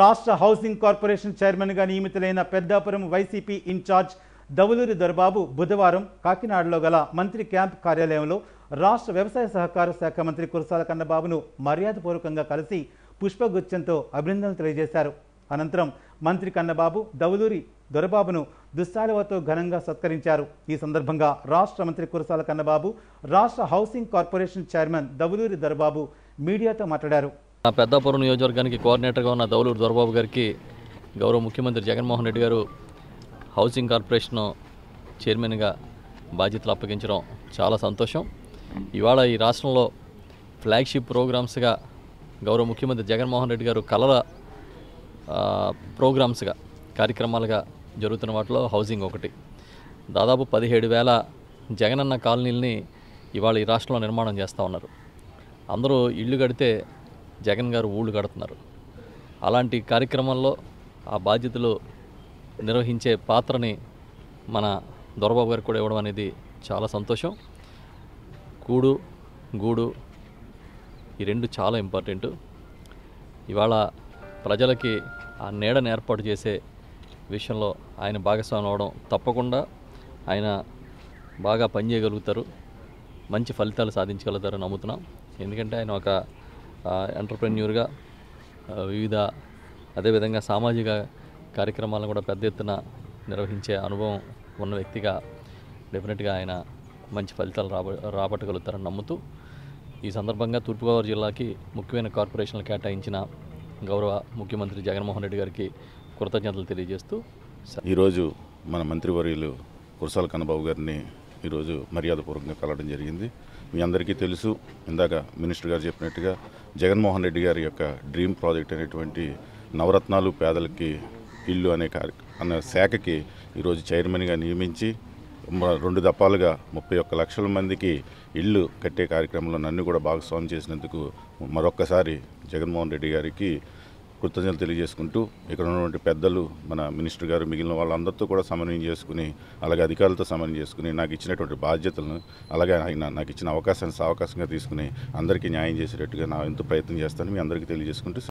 రాష్ట్ర housing corporation చైర్మన్గా నియమితులైన పెద్దాపురం వైసీపీ ఇన్ఛార్జ్ దవులూరి దొరబాబు బుధవారం కాకినాడలో గల మంత్రి క్యాంప్ కార్యాలయంలో రాష్ట్ర వ్యవసాయ సహకార శాఖ మంత్రి కురసాల కన్నబాబును మర్యాదపూర్వకంగా కలిసి పుష్పగుచ్చంతో అభినందనలు తెలియజేశారు అనంతరం మంత్రి కన్నబాబు దవులూరి దొరబాబును దుస్సాలవతో ఘనంగా సత్కరించారు ఈ సందర్భంగా రాష్ట్ర మంత్రి కురసాల కన్నబాబు రాష్ట్ర housing corporation chairman Davuluri Dorababu మీడియాతో మాట్లాడారు పెద్దాపురం నియోజకవర్గానికి కోఆర్డినేటర్గా ఉన్న దౌలూరు దొరబాబు గారికి గౌరవ ముఖ్యమంత్రి జగన్మోహన్ రెడ్డి గారు హౌసింగ్ కార్పొరేషన్ చైర్మన్గా బాధ్యతలు అప్పగించడం చాలా సంతోషం ఇవాళ ఈ రాష్ట్రంలో ఫ్లాగ్షిప్ ప్రోగ్రామ్స్గా గౌరవ ముఖ్యమంత్రి జగన్మోహన్ రెడ్డి గారు కలల ప్రోగ్రామ్స్గా కార్యక్రమాలుగా జరుగుతున్న వాటిలో హౌసింగ్ ఒకటి దాదాపు పదిహేడు వేల జగనన్న కాలనీలని ఇవాళ ఈ రాష్ట్రంలో నిర్మాణం చేస్తూ ఉన్నారు అందరూ ఇళ్ళు కడితే జగన్ గారు ఊళ్ళు కడుతున్నారు అలాంటి కార్యక్రమంలో ఆ బాధ్యతలు నిర్వహించే పాత్రని మన దొరబాబు గారికి కూడా ఇవ్వడం అనేది చాలా సంతోషం కూడు గూడు ఈ రెండు చాలా ఇంపార్టెంట్ ఇవాళ ప్రజలకి ఆ నీడను ఏర్పాటు చేసే విషయంలో ఆయన భాగస్వామి అవడం తప్పకుండా ఆయన బాగా పనిచేయగలుగుతారు మంచి ఫలితాలు సాధించగలుగుతారని నమ్ముతున్నాం ఎందుకంటే ఆయన ఒక ఎంటర్ప్రెన్యూర్గా వివిధ అదేవిధంగా సామాజిక కార్యక్రమాలను కూడా పెద్ద ఎత్తున నిర్వహించే అనుభవం ఉన్న వ్యక్తిగా డెఫినెట్గా ఆయన మంచి ఫలితాలు రాబ రాబట్టగలుగుతారని నమ్ముతూ ఈ సందర్భంగా తూర్పుగోదావరి జిల్లాకి ముఖ్యమైన కార్పొరేషన్లు కేటాయించిన గౌరవ ముఖ్యమంత్రి జగన్మోహన్ రెడ్డి గారికి కృతజ్ఞతలు తెలియజేస్తూ ఈరోజు మన మంత్రివర్యులు కురసాల కన్నబాబు గారిని ఈరోజు మర్యాదపూర్వకంగా కలవడం జరిగింది మీ అందరికీ తెలుసు ఇందాక మినిస్టర్ గారు చెప్పినట్టుగా జగన్మోహన్ రెడ్డి గారి యొక్క డ్రీమ్ ప్రాజెక్ట్ అనేటువంటి నవరత్నాలు పేదలకి ఇల్లు అనే అన్న శాఖకి ఈరోజు చైర్మన్గా నియమించి రెండు దఫాలుగా ముప్పై ఒక్క లక్షల మందికి ఇల్లు కట్టే కార్యక్రమంలో నన్ను కూడా భాగస్వామి చేసినందుకు మరొక్కసారి జగన్మోహన్ రెడ్డి గారికి కృతజ్ఞతలు తెలియజేసుకుంటూ ఇక్కడ ఉన్నటువంటి పెద్దలు మన మినిస్టర్ గారు మిగిలిన వాళ్ళందరితో కూడా సమన్వయం చేసుకుని అలాగే అధికారులతో సమన్వయం చేసుకుని నాకు ఇచ్చినటువంటి బాధ్యతలను అలాగే ఆయన నాకు ఇచ్చిన అవకాశాన్ని సావకాశంగా తీసుకుని అందరికీ న్యాయం చేసేటట్టుగా నా ఎంతో ప్రయత్నం చేస్తాను మీ అందరికీ తెలియజేసుకుంటూ